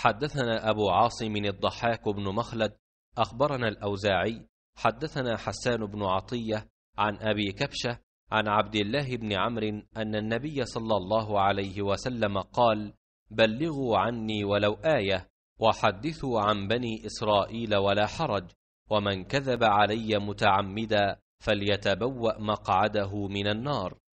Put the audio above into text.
حدثنا أبو عاصم الضحاك بن مخلد أخبرنا الأوزاعي حدثنا حسان بن عطية عن أبي كبشة عن عبد الله بن عمرو أن النبي صلى الله عليه وسلم قال بلغوا عني ولو آية وحدثوا عن بني إسرائيل ولا حرج ومن كذب علي متعمدا فليتبوأ مقعده من النار